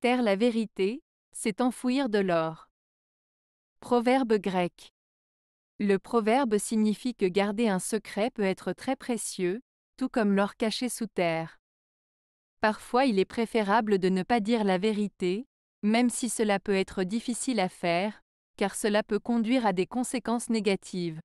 Taire la vérité, c'est enfouir de l'or. Proverbe grec. Le proverbe signifie que garder un secret peut être très précieux, tout comme l'or caché sous terre. Parfois il est préférable de ne pas dire la vérité, même si cela peut être difficile à faire, car cela peut conduire à des conséquences négatives.